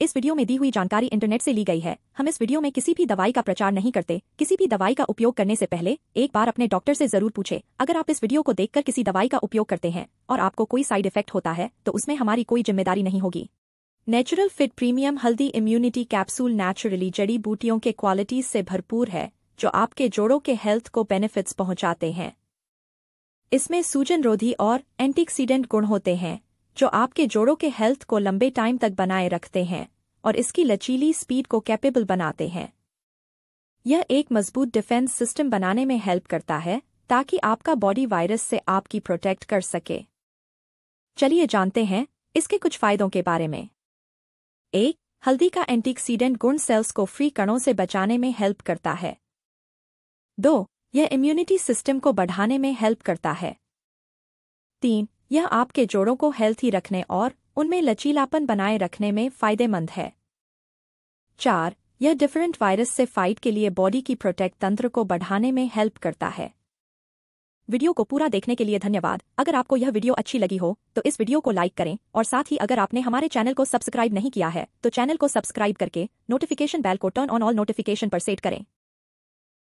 इस वीडियो में दी हुई जानकारी इंटरनेट से ली गई है हम इस वीडियो में किसी भी दवाई का प्रचार नहीं करते किसी भी दवाई का उपयोग करने से पहले एक बार अपने डॉक्टर से जरूर पूछे अगर आप इस वीडियो को देखकर किसी दवाई का उपयोग करते हैं और आपको कोई साइड इफेक्ट होता है तो उसमें हमारी कोई जिम्मेदारी नहीं होगी नेचुरल फिट प्रीमियम हल्दी इम्यूनिटी कैप्सूल नेचुरली जड़ी बूटियों के क्वालिटीज से भरपूर है जो आपके जोड़ों के हेल्थ को बेनिफिट्स पहुंचाते हैं इसमें सूजन रोधी और एंटीक्सीडेंट गुण होते हैं जो आपके जोड़ों के हेल्थ को लंबे टाइम तक बनाए रखते हैं और इसकी लचीली स्पीड को कैपेबल बनाते हैं यह एक मजबूत डिफेंस सिस्टम बनाने में हेल्प करता है ताकि आपका बॉडी वायरस से आपकी प्रोटेक्ट कर सके चलिए जानते हैं इसके कुछ फायदों के बारे में एक हल्दी का एंटीक्सीडेंट गुण सेल्स को फ्री कणों से बचाने में हेल्प करता है दो यह इम्यूनिटी सिस्टम को बढ़ाने में हेल्प करता है तीन यह आपके जोड़ों को हेल्थी रखने और उनमें लचीलापन बनाए रखने में फायदेमंद है चार यह डिफरेंट वायरस से फाइट के लिए बॉडी की प्रोटेक्ट तंत्र को बढ़ाने में हेल्प करता है वीडियो को पूरा देखने के लिए धन्यवाद अगर आपको यह वीडियो अच्छी लगी हो तो इस वीडियो को लाइक करें और साथ ही अगर आपने हमारे चैनल को सब्सक्राइब नहीं किया है तो चैनल को सब्सक्राइब करके नोटिफिकेशन बेल को टर्न ऑन ऑल नोटिफिकेशन पर सेट करें